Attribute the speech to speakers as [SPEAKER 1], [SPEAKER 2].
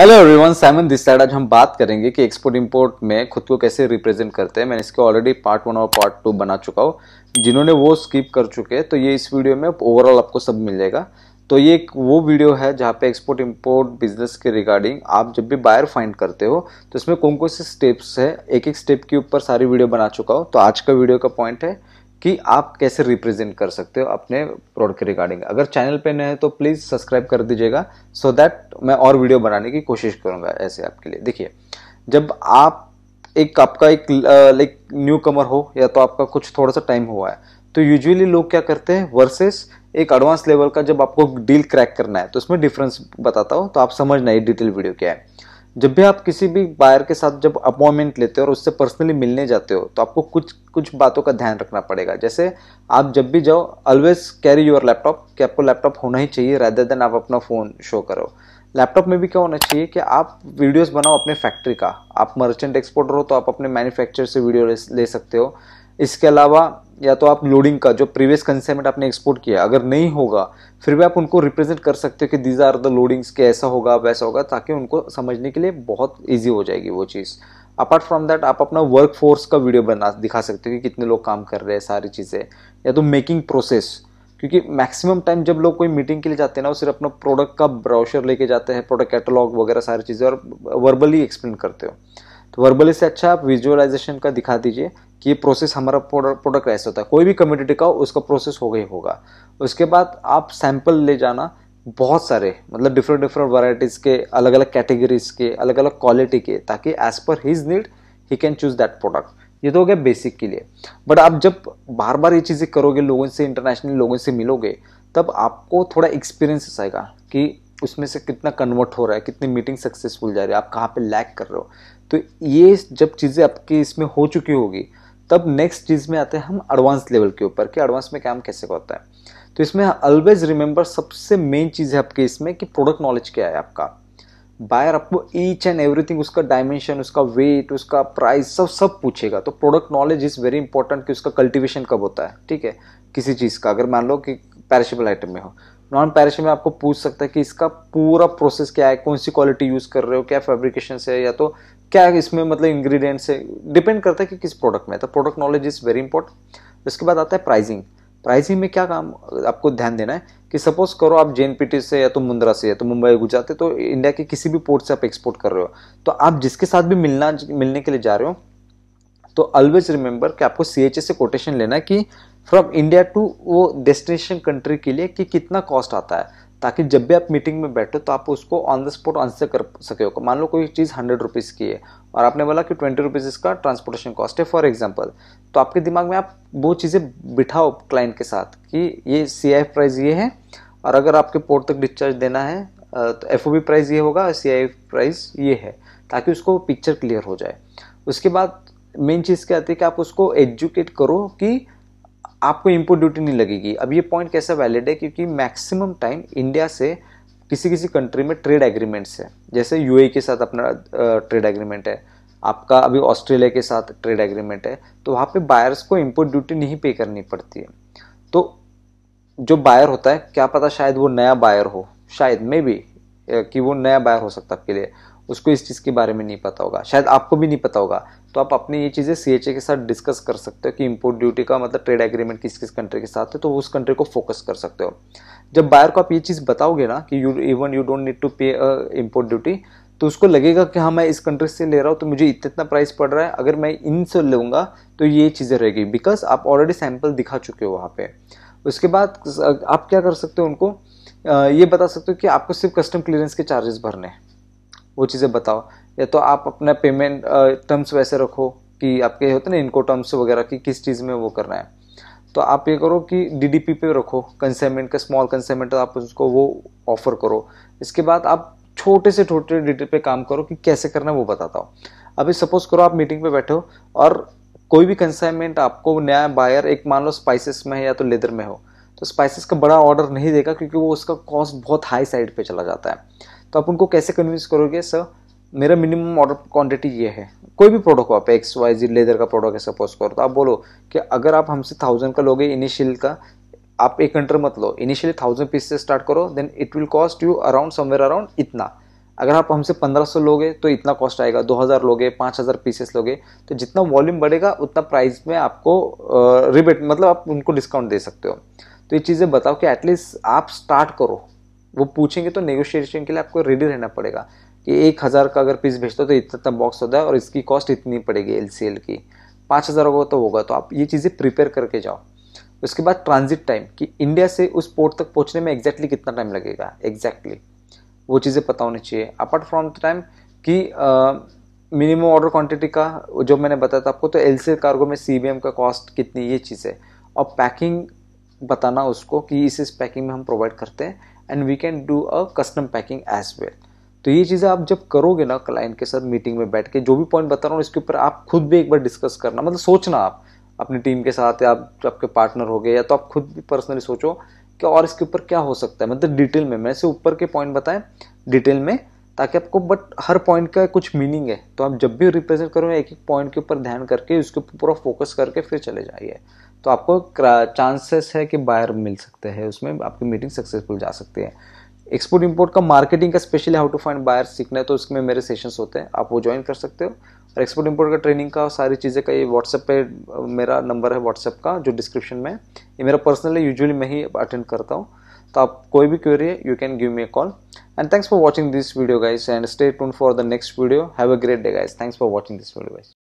[SPEAKER 1] hello everyone Simon this side आज हम बात करेंगे कि एक्सपोर्ट इंपोर्ट में खुद को कैसे रिप्रेजेंट करते हैं मैंने इसके ऑलरेडी पार्ट वन और पार्ट टू बना चुका हूँ जिन्होंने वो स्किप कर चुके हैं तो ये इस वीडियो में ओवरऑल आपको सब मिल जाएगा तो ये एक वो वीडियो है जहाँ पे एक्सपोर्ट इंपोर्ट बिजनेस के रिगार्डिंग आप जब भी बायर फाइंड करते हो तो इसमें कौन कौन से स्टेप्स है एक एक स्टेप के ऊपर सारी वीडियो बना चुका हो तो आज का वीडियो का पॉइंट है कि आप कैसे रिप्रेजेंट कर सकते हो अपने प्रोडक्ट के रिगार्डिंग अगर चैनल पे नए हैं तो प्लीज़ सब्सक्राइब कर दीजिएगा सो so दैट मैं और वीडियो बनाने की कोशिश करूँगा ऐसे आपके लिए देखिए जब आप एक आपका एक लाइक न्यू कमर हो या तो आपका कुछ थोड़ा सा टाइम हुआ है तो यूजुअली लोग क्या करते हैं वर्सेस एक एडवांस लेवल का जब आपको डील क्रैक करना है तो उसमें डिफरेंस बताता हूँ तो आप समझना ये डिटेल वीडियो क्या है जब भी आप किसी भी बायर के साथ जब अपॉइंटमेंट लेते हो और उससे पर्सनली मिलने जाते हो तो आपको कुछ कुछ बातों का ध्यान रखना पड़ेगा जैसे आप जब भी जाओ ऑलवेज कैरी योर लैपटॉप कि आपको लैपटॉप होना ही चाहिए रैदर देन आप अपना फ़ोन शो करो लैपटॉप में भी क्या होना चाहिए कि आप वीडियोस बनाओ अपने फैक्ट्री का आप मर्चेंट एक्सपोर्टर हो तो आप अपने मैन्युफैक्चर से वीडियो ले सकते हो इसके अलावा या तो आप लोडिंग का जो प्रीवियस कंसेमेंट आपने एक्सपोर्ट किया अगर नहीं होगा फिर भी आप उनको रिप्रेजेंट कर सकते हो कि दीज आर द लोडिंग्स के ऐसा होगा वैसा होगा ताकि उनको समझने के लिए बहुत ईजी हो जाएगी वो चीज़ अपार्ट फ्रॉम दैट आप अपना वर्क फोर्स का वीडियो बना दिखा सकते हो कि कितने लोग काम कर रहे हैं सारी चीज़ें या तो मेकिंग प्रोसेस क्योंकि मैक्सिमम टाइम जब लोग कोई मीटिंग के लिए जाते हैं ना वो सिर्फ अपना प्रोडक्ट का ब्राउशर लेके जाते हैं प्रोडक्ट कैटलॉग वगैरह सारी चीज़ें और वर्बली एक्सप्लेन करते हो तो वर्बली से अच्छा आप विजुअलाइजेशन का दिखा दीजिए कि प्रोसेस हमारा प्रोडक्ट ऐसा होता है कोई भी कम्युनिटी का हो उसका प्रोसेस हो गई होगा उसके बाद आप सैंपल ले जाना बहुत सारे मतलब डिफरेंट डिफरेंट वराइटीज़ के अलग अलग कैटेगरीज के अलग अलग क्वालिटी के ताकि as per his need he can choose that product ये तो हो गया बेसिक के लिए बट आप जब बार बार ये चीज़ें करोगे लोगों से इंटरनेशनल लोगों से मिलोगे तब आपको थोड़ा एक्सपीरियंस आएगा कि उसमें से कितना कन्वर्ट हो रहा है कितनी मीटिंग सक्सेसफुल जा रही है आप कहाँ पे लैक कर रहे हो तो ये जब चीज़ें आपकी इसमें हो चुकी होगी तब नेक्स्ट चीज़ में आते हैं हम एडवांस लेवल के ऊपर कि एडवांस में काम कैसे होता है तो इसमें ऑलवेज रिमेंबर सबसे मेन चीज़ है आपके इसमें कि प्रोडक्ट नॉलेज क्या है आपका बायर आपको ईच एंड एवरीथिंग उसका डायमेंशन उसका वेट उसका प्राइस सब सब पूछेगा तो product knowledge is very important कि उसका कल्टीवेशन कब होता है ठीक है किसी चीज़ का अगर मान लो कि पैरिशेबल आइटम में हो नॉन पैरिश में आपको पूछ सकता है कि इसका पूरा प्रोसेस क्या है कौन सी क्वालिटी यूज़ कर रहे हो क्या फैब्रिकेशन से या तो क्या इसमें मतलब इंग्रेडिएंट्स है डिपेंड करता है कि किस प्रोडक्ट में तो product knowledge is very important उसके बाद आता है प्राइसिंग प्राइसिंग में क्या काम आपको ध्यान देना है कि सपोज करो आप जे से या तो मुंद्रा से या तो मुंबई गुजरात है तो इंडिया के किसी भी पोर्ट से आप एक्सपोर्ट कर रहे हो तो आप जिसके साथ भी मिलना मिलने के लिए जा रहे हो तो ऑलवेज रिमेंबर कि आपको सी से कोटेशन लेना है कि फ्रॉम इंडिया टू वो डेस्टिनेशन कंट्री के लिए कि कितना कॉस्ट आता है ताकि जब भी आप मीटिंग में बैठो तो आप उसको ऑन द स्पॉट आंसर कर सके हो मान लो कोई चीज़ हंड्रेड रुपीज़ की है और आपने बोला कि ट्वेंटी रुपीज़ इसका ट्रांसपोर्टेशन कॉस्ट है फॉर एग्जाम्पल तो आपके दिमाग में आप वो चीज़ें बिठाओ क्लाइंट के साथ कि ये सी आई प्राइस ये है और अगर आपके पोर्ट तक डिस्चार्ज देना है तो एफ ओ बी प्राइस ये होगा सी आई प्राइस ये है ताकि उसको पिक्चर क्लियर हो जाए उसके बाद मेन चीज़ क्या आती है कि आप उसको एजुकेट करो कि आपको इम्पोर्ट ड्यूटी नहीं लगेगी अब ये पॉइंट कैसा वैलिड है क्योंकि मैक्सिमम टाइम इंडिया से किसी किसी कंट्री में ट्रेड एग्रीमेंट्स है जैसे यू e के साथ अपना ट्रेड एग्रीमेंट है आपका अभी ऑस्ट्रेलिया के साथ ट्रेड एग्रीमेंट है तो वहाँ पे बायर्स को इम्पोर्ट ड्यूटी नहीं पे करनी पड़ती है तो जो बायर होता है क्या पता शायद वो नया बायर हो शायद मे भी कि वो नया बायर हो सकता है आपके लिए उसको इस चीज़ के बारे में नहीं पता होगा शायद आपको भी नहीं पता होगा तो आप अपने ये चीज़ें सी के साथ डिस्कस कर सकते हो कि इम्पोर्ट ड्यूटी का मतलब ट्रेड एग्रीमेंट किस किस कंट्री के साथ है तो उस कंट्री को फोकस कर सकते हो जब बायर को आप ये चीज़ बताओगे ना कि you even you don't need to pay import duty तो उसको लगेगा कि हाँ मैं इस कंट्री से ले रहा हूँ तो मुझे इतना इतना प्राइस पड़ रहा है अगर मैं इन से लूँगा तो ये चीज़ें रहेगी बिकॉज आप ऑलरेडी सैम्पल दिखा चुके हो वहाँ पे उसके बाद आप क्या कर सकते हो उनको uh, ये बता सकते हो कि आपको सिर्फ कस्टम क्लियरेंस के चार्जेस भरने हैं वो चीज़ें बताओ या तो आप अपना पेमेंट टर्म्स वैसे रखो कि आपके होते ना इनको टर्म्स वगैरह कि किस चीज़ में वो करना है तो आप ये करो कि डी पे रखो कंसाइनमेंट का स्मॉल कंसाइनमेंट आप उसको वो ऑफर करो इसके बाद आप छोटे से छोटे डिटेल पे काम करो कि कैसे करना है वो बताता हूँ अभी सपोज करो आप मीटिंग पे बैठे हो और कोई भी कंसाइनमेंट आपको नया बायर एक मान लो स्पाइसेस में है या तो लेदर में हो तो स्पाइसेस का बड़ा ऑर्डर नहीं देगा क्योंकि वो उसका कॉस्ट बहुत हाई साइड पे चला जाता है तो आप उनको कैसे कन्विंस करोगे सर मेरा मिनिमम ऑर्डर क्वांटिटी ये है कोई भी प्रोडक्ट हो आप एक्स वाई जी लेदर का प्रोडक्ट है सपोज करो तो आप बोलो कि अगर आप हमसे थाउजेंड का लोगे इनिशियल का आप एक कंटर मत लो इनिशियली थाउजेंड पीस से स्टार्ट करो then it will cost you around somewhere around इतना अगर आप हमसे पंद्रह सौ लोगे तो इतना कॉस्ट आएगा दो हज़ार लोगे पाँच हज़ार पीसेस लोगे तो जितना वॉल्यूम बढ़ेगा उतना प्राइस में आपको रिबेट मतलब आप उनको डिस्काउंट दे सकते हो तो ये चीज़ें बताओ कि एटलीस्ट आप स्टार्ट करो वो पूछेंगे तो नेगोशिएशन के लिए आपको रेडी रहना पड़ेगा कि एक हज़ार का अगर पीस भेजता हो तो इतना इतना बॉक्स होता है और इसकी कॉस्ट इतनी पड़ेगी एल सी एल की पाँच हज़ार होगा तो होगा तो आप ये चीज़ें प्रिपेयर करके जाओ उसके बाद ट्रांजिट टाइम कि इंडिया से उस पोर्ट तक पहुँचने में एग्जैक्टली कितना टाइम लगेगा एग्जैक्टली वो चीज़ें पता होनी चाहिए अपार्ट फ्रॉम द टाइम कि मिनिमम ऑर्डर क्वांटिटी का जो मैंने बताया था आपको तो एल सी कार्गो में सी बी एम का कॉस्ट कितनी ये चीज़ है और पैकिंग बताना उसको कि इस इस पैकिंग में हम प्रोवाइड करते हैं and we can do a custom packing as well तो ये चीज़ें आप जब करोगे ना क्लाइंट के साथ मीटिंग में बैठ के जो भी पॉइंट बता रहा हूँ इसके ऊपर आप खुद भी एक बार डिस्कस करना मतलब सोचना आप अपनी टीम के साथ या आप आपके पार्टनर हो गए या तो आप खुद भी पर्सनली सोचो कि और इसके ऊपर क्या हो सकता है मतलब डिटेल में मैं से ऊपर के पॉइंट बताएं डिटेल में ताकि आपको बट हर पॉइंट का कुछ मीनिंग है तो आप जब भी रिप्रेजेंट करो एक एक पॉइंट के ऊपर ध्यान करके उसके ऊपर पूरा फोकस करके फिर चले जाइए तो आपको चांसेस है कि बायर मिल सकते हैं उसमें आपकी मीटिंग सक्सेसफुल जा सकती है एक्सपोर्ट इंपोर्ट का मार्केटिंग का specially how to find buyer सीखना है तो इसमें मेरे सेशंस होते हैं आप वो ज्वाइन कर सकते हो और एक्सपोर्ट इंपोर्ट का ट्रेनिंग का सारी चीज़ें का ये व्हाट्सएप पे मेरा नंबर है व्हाट्सएप का जो डिस्क्रिप्शन में ये मेरा पर्सनली यूजुअली मैं ही अटेंड करता हूँ तो आप कोई भी क्वेरी है you can give me a call and thanks for watching this video guys and stay tuned for the next video have a great day guys thanks for watching this video guys